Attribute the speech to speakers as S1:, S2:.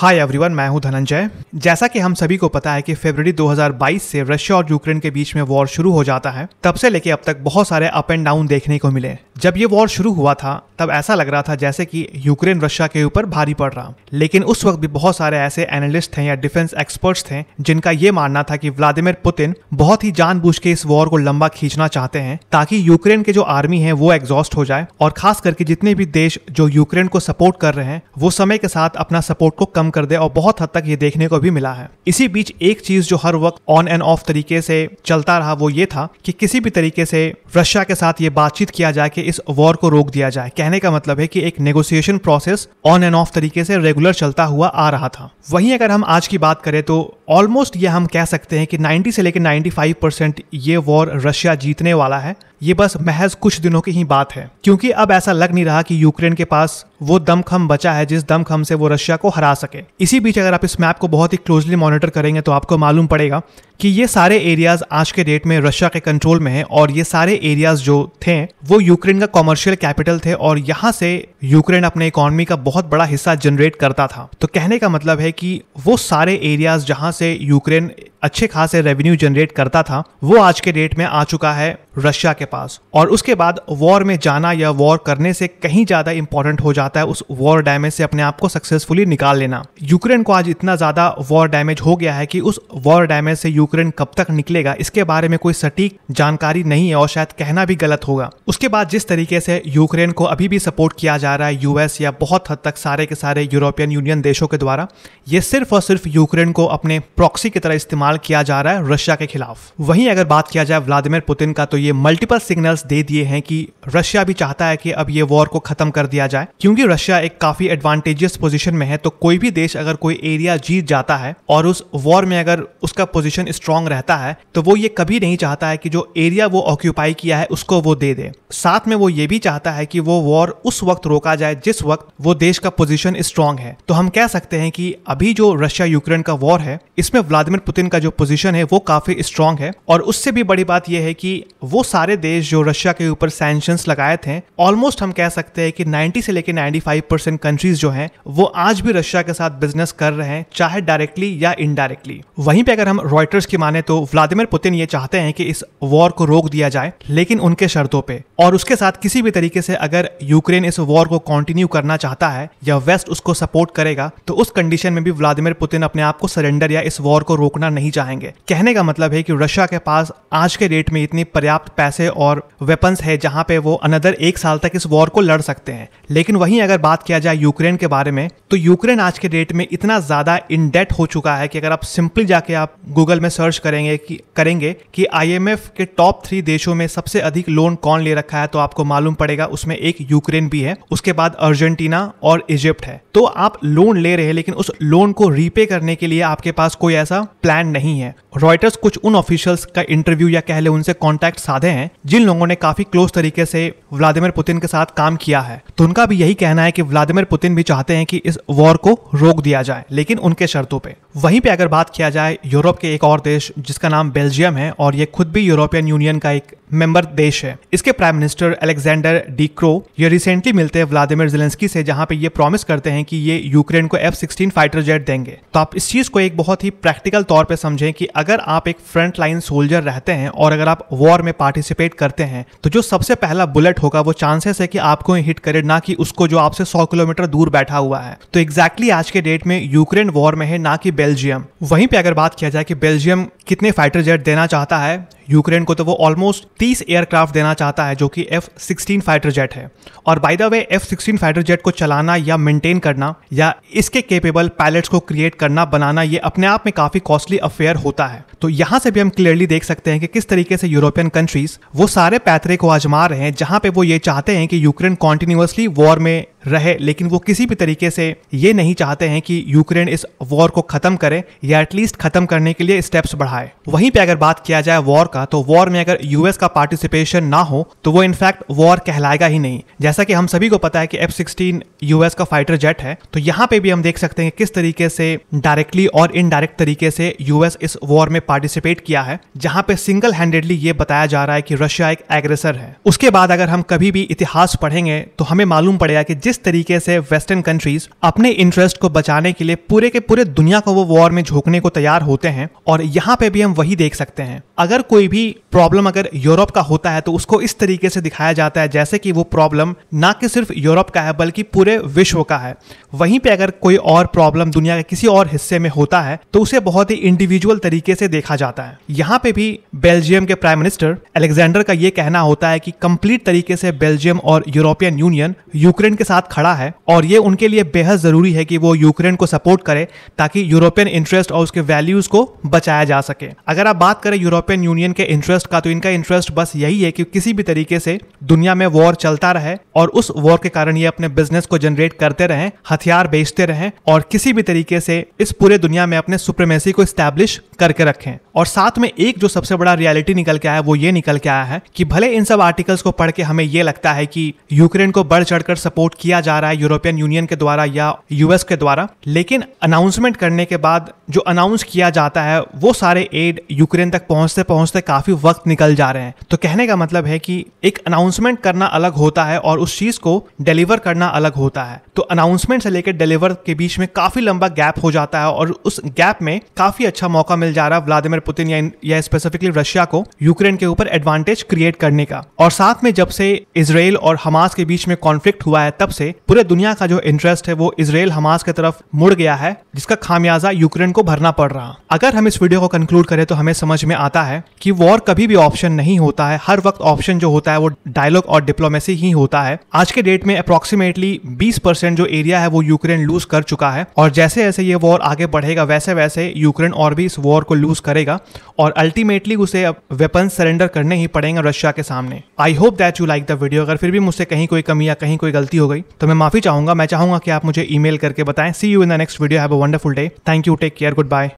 S1: hi everyone मैं हूं धनंजय जैसा कि हम सभी को पता है कि फरवरी 2022 से रशिया और यूक्रेन के बीच में वॉर शुरू हो जाता है तब से लेके अब तक बहुत सारे अप एंड डाउन देखने को मिले जब ये वॉर शुरू हुआ था तब ऐसा लग रहा था जैसे कि यूक्रेन रशिया के ऊपर भारी पड़ रहा लेकिन उस वक्त भी बहुत सारे ऐसे एनालिस्ट थे या डिफेंस एक्सपर्ट्स थे जिनका ये मानना था कि व्लादिमिर पुतिन बहुत ही जानबूझ के इस वॉर को लंबा खींचना चाहते हैं ताकि यूक्रेन के जो आर्मी है वो एग्जॉस्ट हो जाए और खास करके जितने भी देश जो यूक्रेन को सपोर्ट कर रहे हैं वो समय के साथ अपना सपोर्ट को कम कर दे और बहुत हद तक ये देखने को भी मिला है इसी बीच एक चीज जो हर वक्त ऑन एंड ऑफ तरीके से चलता रहा वो ये था कि किसी भी तरीके से रशिया के साथ ये बातचीत किया जाए कि इस वॉर को रोक दिया जाए कहने का मतलब है कि एक negotiation process on and off तरीके से रेगुलर चलता हुआ आ रहा था वहीं अगर हम आज की बात करें तो ऑलमोस्ट ये हम कह सकते हैं कि 90 से लेकर 95 परसेंट ये वॉर रशिया जीतने वाला है ये बस महज कुछ दिनों की ही बात है क्योंकि अब ऐसा लग नहीं रहा कि यूक्रेन के पास वो दमखम बचा है जिस दमखम से वो रशिया को हरा सके इसी बीच अगर आप इस मैप को बहुत ही क्लोजली मॉनिटर करेंगे तो आपको मालूम पड़ेगा कि ये सारे एरियाज आज के डेट में रशिया के कंट्रोल में है और ये सारे एरियाज जो थे वो यूक्रेन का कॉमर्शियल कैपिटल थे और यहाँ से यूक्रेन अपने इकोनॉमी का बहुत बड़ा हिस्सा जनरेट करता था तो कहने का मतलब है कि वो सारे एरियाज जहाँ से यूक्रेन अच्छे खासे रेवेन्यू जनरेट करता था वो आज के डेट में आ चुका है रशिया के पास और उसके बाद वॉर में जाना या वॉर करने से कहीं ज्यादा इंपॉर्टेंट हो जाता है उस वॉर डैमेज से अपने आप को सक्सेसफुली निकाल लेना यूक्रेन को आज इतना ज्यादा वॉर डैमेज हो गया है कि उस वॉर डैमेज से यूक्रेन यूक्रेन कब तक निकलेगा इसके बारे में कोई सटीक जानकारी नहीं है और शायद कहना भी गलत होगा उसके बाद जिस तरीके से यूक्रेन को अभी भी सपोर्ट किया जा रहा है यूएस या बहुत हद तक सारे के सारे यूरोपियन यूनियन देशों के द्वारा ये सिर्फ और सिर्फ यूक्रेन को अपने प्रॉक्सी की तरह इस्तेमाल किया जा रहा है रशिया के खिलाफ वहीं अगर बात किया जाए व्लादिमिर पुतिन का तो ये मल्टीपल सिग्नल्स दे दिए हैं कि रशिया भी चाहता है कि अब ये वॉर को खत्म कर दिया जाए क्योंकि रशिया एक काफी एडवांटेजियस पोजिशन में है तो कोई भी देश अगर कोई एरिया जीत जाता है और उस वॉर में अगर उसका पोजीशन स्ट्रांग रहता है तो वो ये कभी नहीं चाहता है कि जो एरिया वो ऑक्यूपाई किया है उसको वो दे दे साथ में वो ये भी चाहता है कि वो वॉर उस वक्त रोका जाए जिस वक्त वो देश का पोजीशन स्ट्रांग है तो हम कह सकते हैं कि अभी जो रशिया यूक्रेन का वॉर है इसमें व्लादिमिर पुतिन का जो पोजीशन है वो काफी स्ट्रांग है और उससे भी बड़ी बात यह है कि वो सारे देश जो रशिया के ऊपर सैंक्शन लगाए थे ऑलमोस्ट हम कह सकते हैं कि 90 से लेकर 95 परसेंट कंट्रीज जो हैं वो आज भी रशिया के साथ बिजनेस कर रहे हैं चाहे डायरेक्टली या इनडायरेक्टली वहीं पे अगर हम रॉयटर रिपोर्टर्स की माने तो व्लादिमिर पुतिन ये चाहते हैं कि इस वॉर को रोक दिया जाए लेकिन उनके शर्तों पे और उसके साथ किसी भी तरीके से अगर यूक्रेन इस वॉर को कंटिन्यू करना चाहता है या वेस्ट उसको सपोर्ट करेगा तो उस कंडीशन में भी व्लादिमीर पुतिन अपने आप को सरेंडर या इस वॉर को रोकना नहीं चाहेंगे कहने का मतलब है कि रशिया के पास आज के डेट में इतनी पर्याप्त पैसे और वेपन्स है जहां पे वो अनदर एक साल तक इस वॉर को लड़ सकते हैं लेकिन वहीं अगर बात किया जाए यूक्रेन के बारे में तो यूक्रेन आज के डेट में इतना ज्यादा इनडेट हो चुका है कि अगर आप सिंपली जाके आप गूगल में सर्च करेंगे कि करेंगे कि आईएमएफ के टॉप थ्री देशों में सबसे अधिक लोन कौन ले रखा है तो आपको मालूम पड़ेगा उसमें एक यूक्रेन भी है उसके बाद अर्जेंटीना और इजिप्ट है तो आप लोन ले रहे हैं लेकिन उस लोन को रीपे करने के लिए आपके पास कोई ऐसा प्लान नहीं है रॉयटर्स कुछ उन ऑफिशियल्स का इंटरव्यू या कहले उनसे कॉन्टेक्ट साधे हैं जिन लोगों ने काफी क्लोज तरीके से व्लादिमिर पुतिन के साथ काम किया है तो उनका भी यही कहना है कि व्लादिमिर पुतिन भी चाहते हैं कि इस वॉर को रोक दिया जाए लेकिन उनके शर्तों पर वहीं पर अगर बात किया जाए यूरोप के एक और और देश जिसका नाम बेल्जियम है और ये खुद भी यूरोपियन यूनियन का एक मेंबर देश है इसके prime minister Alexander De Croo ये रिसेंटली मिलते हैं व्लादिमिर जिलेंसकी से जहां पे ये प्रॉमिस करते हैं कि ये यूक्रेन को एफ सिक्सटीन फाइटर जेट देंगे तो आप इस चीज को एक बहुत ही प्रैक्टिकल तौर पर समझें कि अगर आप एक फ्रंट लाइन सोल्जर रहते हैं और अगर आप वॉर में पार्टिसिपेट करते हैं तो जो सबसे पहला बुलेट होगा वो चांसेस है कि आपको हिट करे ना कि उसको जो आपसे सौ किलोमीटर दूर बैठा हुआ है तो एग्जैक्टली exactly आज के डेट में यूक्रेन वॉर में है ना कि बेल्जियम वहीं पे अगर बात किया जाए कि बेल्जियम कितने फाइटर जेट देना चाहता है यूक्रेन को तो वो ऑलमोस्ट तीस एयरक्राफ्ट देना चाहता है जो कि एफ सिक्सटीन फाइटर जेट है और by the way F sixteen fighter jet को चलाना या मेंटेन करना या इसके केपेबल पायलट्स को क्रिएट करना बनाना ये अपने आप में काफी कॉस्टली अफेयर होता है तो यहाँ से भी हम क्लियरली देख सकते हैं कि किस तरीके से यूरोपियन कंट्रीज वो सारे पैतरे को आजमा रहे हैं जहां पे वो ये चाहते हैं कि यूक्रेन कॉन्टिन्यूसली वॉर में रहे लेकिन वो किसी भी तरीके से ये नहीं चाहते हैं कि यूक्रेन इस वॉर को खत्म करे या एटलीस्ट खत्म करने के लिए स्टेप्स बढ़ाए वहीं पे अगर बात किया जाए वॉर का तो वॉर में अगर यूएस का पार्टिसिपेशन ना हो तो वो इनफैक्ट वॉर कहलाएगा ही नहीं जैसा कि हम सभी को पता है कि एफ सिक्सटीन यूएस का फाइटर जेट है तो यहाँ पे भी हम देख सकते हैं किस तरीके से डायरेक्टली और इनडायरेक्ट तरीके से यूएस इस वॉर में पार्टिसिपेट किया है जहां पे सिंगल हैंडेडली ये बताया जा रहा है कि रशिया एक एग्रेसर है उसके बाद अगर हम कभी भी इतिहास पढ़ेंगे तो हमें मालूम पड़ेगा कि जिस जिस तरीके से वेस्टर्न कंट्रीज अपने इंटरेस्ट को बचाने के लिए पूरे के पूरे दुनिया को वो वॉर में झोंकने को तैयार होते हैं और यहाँ पे भी हम वही देख सकते हैं अगर कोई भी प्रॉब्लम अगर यूरोप का होता है तो उसको इस तरीके से दिखाया जाता है जैसे कि वो प्रॉब्लम ना कि सिर्फ यूरोप का है बल्कि पूरे विश्व का है वहीं पे अगर कोई और प्रॉब्लम दुनिया के किसी और हिस्से में होता है तो उसे बहुत ही इंडिविजुअल तरीके से देखा जाता है यहाँ पे भी बेल्जियम के प्राइम मिनिस्टर एलेक्जेंडर का ये कहना होता है कि कंप्लीट तरीके से बेल्जियम और यूरोपियन यूनियन यूक्रेन के साथ साथ खड़ा है और ये उनके लिए बेहद जरूरी है कि वो यूक्रेन को सपोर्ट करे ताकि यूरोपियन इंटरेस्ट और उसके वैल्यूज को बचाया जा सके अगर आप बात करें यूरोपियन यूनियन के इंटरेस्ट का तो इनका इंटरेस्ट बस यही है कि किसी भी तरीके से दुनिया में वॉर चलता रहे और उस वॉर के कारण ये अपने बिजनेस को जनरेट करते रहे हथियार बेचते रहे और किसी भी तरीके से इस पूरे दुनिया में अपने सुप्रीमेसी को स्टैब्लिश करके रखें और साथ में एक जो सबसे बड़ा रियलिटी निकल के आया वो ये निकल के आया है कि भले इन सब आर्टिकल्स को पढ़ के हमें ये लगता है कि यूक्रेन को बढ़ चढ़कर सपोर्ट किया जा रहा है यूरोपियन यूनियन के द्वारा या यूएस के द्वारा लेकिन अनाउंसमेंट करने के बाद जो अनाउंस किया जाता है वो सारे एड यूक्रेन तक पहुंचते पहुंचते काफी वक्त निकल जा रहे हैं तो कहने का मतलब है कि एक अनाउंसमेंट करना अलग होता है और उस चीज को डिलीवर करना अलग होता है तो अनाउंसमेंट से लेकर डिलीवर के बीच में काफी लंबा गैप हो जाता है और उस गैप में काफी अच्छा मौका मिल जा रहा है व्लादिमिर व्लादिमीर पुतिन या, या स्पेसिफिकली रशिया को यूक्रेन के ऊपर एडवांटेज क्रिएट करने का और साथ में जब से इसराइल और हमास के बीच में कॉन्फ्लिक्ट हुआ है तब से पूरे दुनिया का जो इंटरेस्ट है वो इसराइल हमास की तरफ मुड़ गया है जिसका खामियाजा यूक्रेन को भरना पड़ रहा अगर हम इस वीडियो को कंक्लूड करें तो हमें समझ में आता है कि वॉर कभी भी ऑप्शन नहीं होता है हर वक्त ऑप्शन जो होता है वो डायलॉग और डिप्लोमेसी ही होता है आज के डेट में अप्रोक्सीमेटली बीस परसेंट जो एरिया है वो यूक्रेन लूज कर चुका है और जैसे जैसे ये वॉर आगे बढ़ेगा वैसे वैसे यूक्रेन और भी इस वॉर को लूज करेगा पड़ेगा और अल्टीमेटली उसे अब वेपन सरेंडर करने ही पड़ेंगे रशिया के सामने I hope that you like the video अगर फिर भी मुझसे कहीं कोई कमी या कहीं कोई गलती हो गई तो मैं माफी चाहूंगा मैं चाहूंगा कि आप मुझे ईमेल करके बताएं see you in the next video have a wonderful day thank you take care good bye